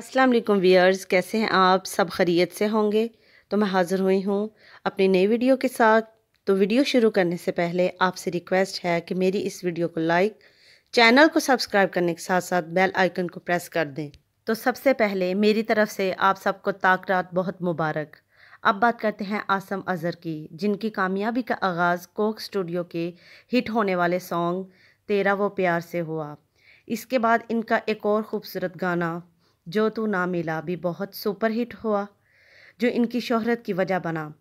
अस्सलाम वालेकुम वियर्स कैसे हैं आप सब खरीत से होंगे तो मैं हाज़िर हुई हूँ अपनी नई वीडियो के साथ तो वीडियो शुरू करने से पहले आपसे रिक्वेस्ट है कि मेरी इस वीडियो को लाइक चैनल को सब्सक्राइब करने के साथ साथ बेल आइकन को प्रेस कर दें तो सबसे पहले मेरी तरफ़ से आप सबको ताक रात बहुत मुबारक अब बात करते हैं आसम अज़र की जिनकी कामयाबी का आगाज़ कोक स्टूडियो के हिट होने वाले सॉन्ग तेरा वो प्यार से हुआ इसके बाद इनका एक और ख़ूबसूरत गाना जो तू ना मिला भी बहुत सुपरहिट हुआ जो इनकी शोहरत की वजह बना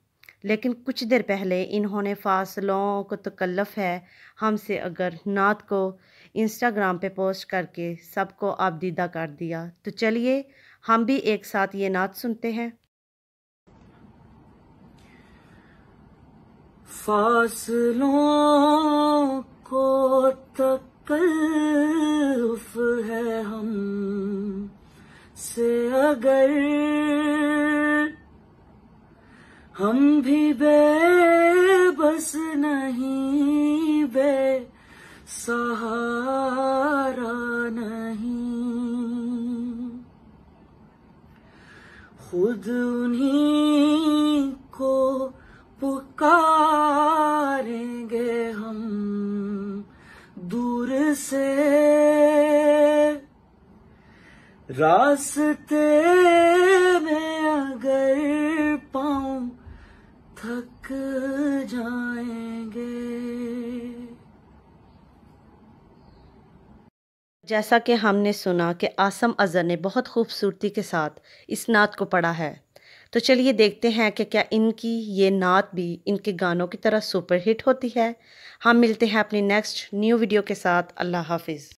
लेकिन कुछ देर पहले इन्होंने फासलों को तकल्लफ़ है हमसे अगर नात को इंस्टाग्राम पे पोस्ट करके सबको आपदीदा कर दिया तो चलिए हम भी एक साथ ये नात सुनते हैं फासलों को तकल्लफ़ है हम से अगर हम भी बेबस नहीं बे सहारा नहीं खुद उन्हीं को पुकारेंगे हम दूर से रास्ते में अगर पाऊ थक जाएंगे जैसा कि हमने सुना कि आसम अजहर ने बहुत खूबसूरती के साथ इस नात को पढ़ा है तो चलिए देखते हैं कि क्या इनकी ये नात भी इनके गानों की तरह सुपरहिट होती है हम मिलते हैं अपनी नेक्स्ट न्यू वीडियो के साथ अल्लाह हाफिज़